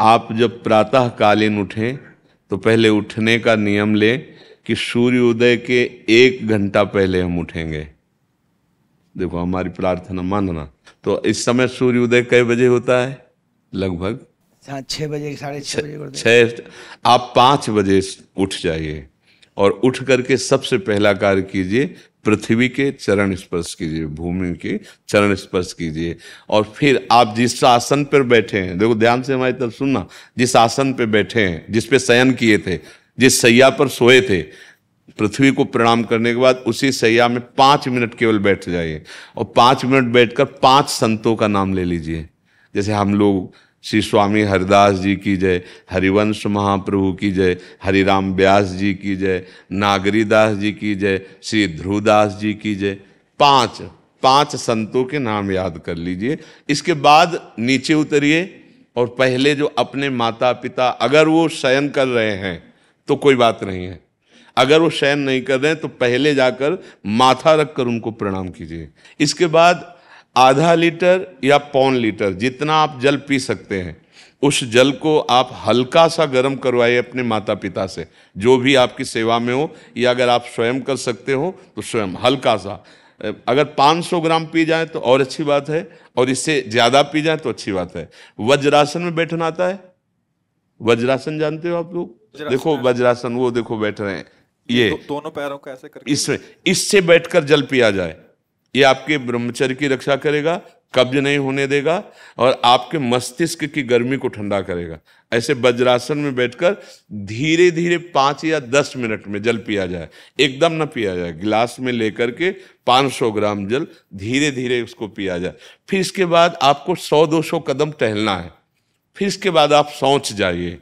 आप जब प्रातः कालीन उठें तो पहले उठने का नियम लें कि सूर्योदय के एक घंटा पहले हम उठेंगे देखो हमारी प्रार्थना मानना तो इस समय सूर्योदय कई बजे होता है लगभग हाँ, छः बजे साढ़े छः छः आप पाँच बजे उठ जाइए और उठ करके सबसे पहला कार्य कीजिए पृथ्वी के चरण स्पर्श कीजिए भूमि के चरण स्पर्श कीजिए और फिर आप जिस आसन पर बैठे हैं देखो ध्यान से हमारी तरफ सुनना जिस आसन पर बैठे हैं जिस पे शयन किए थे जिस सैया पर सोए थे पृथ्वी को प्रणाम करने के बाद उसी सैया में पाँच मिनट केवल बैठ जाइए और पाँच मिनट बैठकर पांच संतों का नाम ले लीजिए जैसे हम लोग श्री स्वामी हरिदास जी की जय हरिवंश महाप्रभु की जय हरिराम व्यास जी की जय नागरीदास जी की जय श्री ध्रुवदास जी की जय पांच पांच संतों के नाम याद कर लीजिए इसके बाद नीचे उतरिए और पहले जो अपने माता पिता अगर वो शयन कर रहे हैं तो कोई बात नहीं है अगर वो शयन नहीं कर रहे हैं तो पहले जाकर माथा रख कर उनको प्रणाम कीजिए इसके बाद आधा लीटर या पौन लीटर जितना आप जल पी सकते हैं उस जल को आप हल्का सा गर्म करवाइए अपने माता पिता से जो भी आपकी सेवा में हो या अगर आप स्वयं कर सकते हो तो स्वयं हल्का सा अगर 500 ग्राम पी जाए तो और अच्छी बात है और इससे ज़्यादा पी जाए तो अच्छी बात है वज्रासन में बैठना आता है वज्रासन जानते हो आप लोग देखो वज्रासन वो देखो बैठ रहे हैं तो ये दो, दोनों पैरों को ऐसे करके इसमें इससे बैठकर जल पिया जाए ये आपके ब्रह्मचर्य की रक्षा करेगा कब्ज नहीं होने देगा और आपके मस्तिष्क की गर्मी को ठंडा करेगा ऐसे वज्रासन में बैठकर धीरे धीरे पाँच या दस मिनट में जल पिया जाए एकदम ना पिया जाए गिलास में लेकर के पाँच सौ ग्राम जल धीरे धीरे उसको पिया जाए फिर इसके बाद आपको सौ दो सौ कदम टहलना है फिर इसके बाद आप सोच जाइए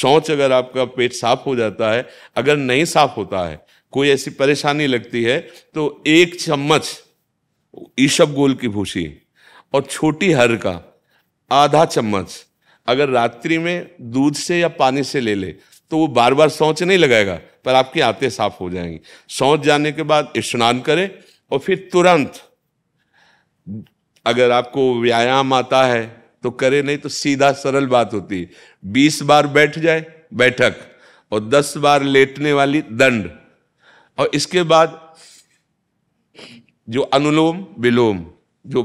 सोच अगर आपका पेट साफ हो जाता है अगर नहीं साफ होता है कोई ऐसी परेशानी लगती है तो एक चम्मच ईशब गोल की भूसी और छोटी हर का आधा चम्मच अगर रात्रि में दूध से या पानी से ले ले तो वो बार बार सोच नहीं लगाएगा पर आपकी आते साफ हो जाएंगी सोच जाने के बाद स्नान करें और फिर तुरंत अगर आपको व्यायाम आता है तो करे नहीं तो सीधा सरल बात होती है बीस बार बैठ जाए बैठक और दस बार लेटने वाली दंड और इसके बाद जो अनुलोम विलोम जो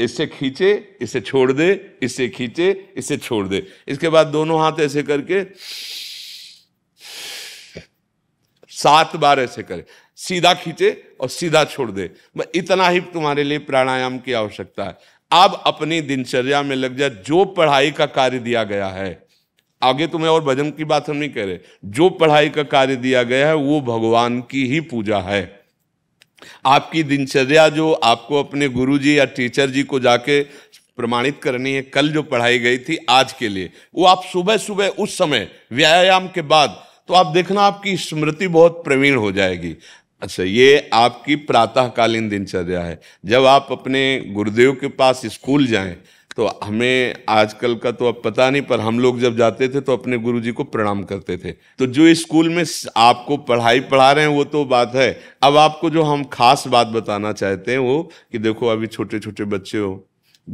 इससे खींचे इसे छोड़ दे इसे खींचे इसे छोड़ दे इसके बाद दोनों हाथ ऐसे करके सात बार ऐसे करे सीधा खींचे और सीधा छोड़ दे मैं इतना ही तुम्हारे लिए प्राणायाम की आवश्यकता है अब अपनी दिनचर्या में लग जाए जो पढ़ाई का कार्य दिया गया है आगे तुम्हें और भजन की बात हम नहीं कह रहे जो पढ़ाई का कार्य दिया गया है वो भगवान की ही पूजा है आपकी दिनचर्या जो आपको अपने गुरु जी या टीचर जी को जाके प्रमाणित करनी है कल जो पढ़ाई गई थी आज के लिए वो आप सुबह सुबह उस समय व्यायाम के बाद तो आप देखना आपकी स्मृति बहुत प्रवीण हो जाएगी अच्छा ये आपकी प्रातःकालीन दिनचर्या है जब आप अपने गुरुदेव के पास स्कूल जाएं तो हमें आजकल का तो अब पता नहीं पर हम लोग जब जाते थे तो अपने गुरुजी को प्रणाम करते थे तो जो स्कूल में आपको पढ़ाई पढ़ा रहे हैं वो तो बात है अब आपको जो हम खास बात बताना चाहते हैं वो कि देखो अभी छोटे छोटे बच्चे हो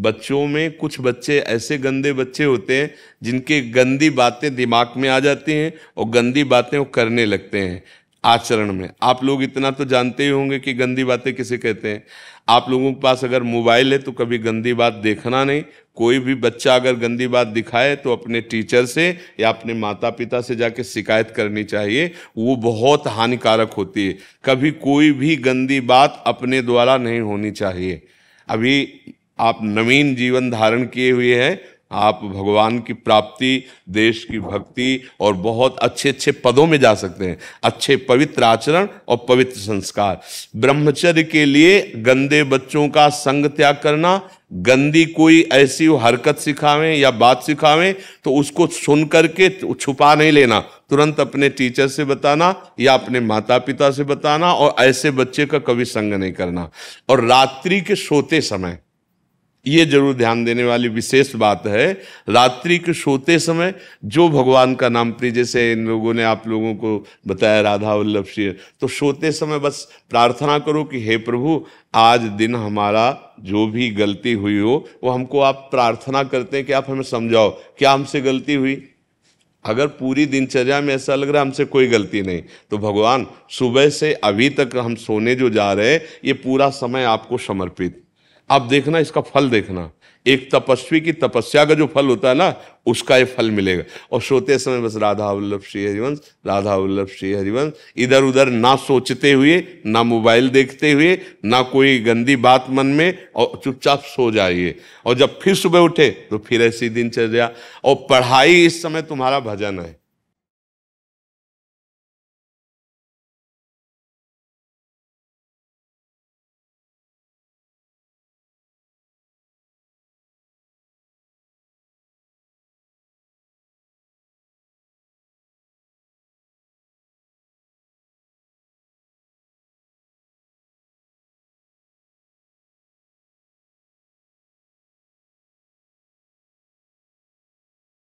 बच्चों में कुछ बच्चे ऐसे गंदे बच्चे होते हैं जिनके गंदी बातें दिमाग में आ जाती हैं और गंदी बातें वो करने लगते हैं आचरण में आप लोग इतना तो जानते ही होंगे कि गंदी बातें किसे कहते हैं आप लोगों के पास अगर मोबाइल है तो कभी गंदी बात देखना नहीं कोई भी बच्चा अगर गंदी बात दिखाए तो अपने टीचर से या अपने माता पिता से जाके शिकायत करनी चाहिए वो बहुत हानिकारक होती है कभी कोई भी गंदी बात अपने द्वारा नहीं होनी चाहिए अभी आप नवीन जीवन धारण किए हुए हैं आप भगवान की प्राप्ति देश की भक्ति और बहुत अच्छे अच्छे पदों में जा सकते हैं अच्छे पवित्र आचरण और पवित्र संस्कार ब्रह्मचर्य के लिए गंदे बच्चों का संग त्याग करना गंदी कोई ऐसी हरकत सिखावें या बात सिखावें तो उसको सुन करके छुपा नहीं लेना तुरंत अपने टीचर से बताना या अपने माता पिता से बताना और ऐसे बच्चे का कभी संग नहीं करना और रात्रि के सोते समय ये जरूर ध्यान देने वाली विशेष बात है रात्रि के सोते समय जो भगवान का नाम प्रिय जैसे इन लोगों ने आप लोगों को बताया राधा वल्लभ सिंह तो सोते समय बस प्रार्थना करो कि हे प्रभु आज दिन हमारा जो भी गलती हुई हो वो हमको आप प्रार्थना करते हैं कि आप हमें समझाओ क्या हमसे गलती हुई अगर पूरी दिनचर्या में ऐसा लग रहा है हमसे कोई गलती नहीं तो भगवान सुबह से अभी तक हम सोने जो जा रहे हैं ये पूरा समय आपको समर्पित अब देखना इसका फल देखना एक तपस्वी की तपस्या का जो फल होता है ना उसका ये फल मिलेगा और सोते समय बस राधा वल्लभ श्री हरिवंश राधा वल्लभ श्री हरिवंश इधर उधर ना सोचते हुए ना मोबाइल देखते हुए ना कोई गंदी बात मन में और चुपचाप सो जाइए और जब फिर सुबह उठे तो फिर ऐसी दिनचर्या और पढ़ाई इस समय तुम्हारा भजन है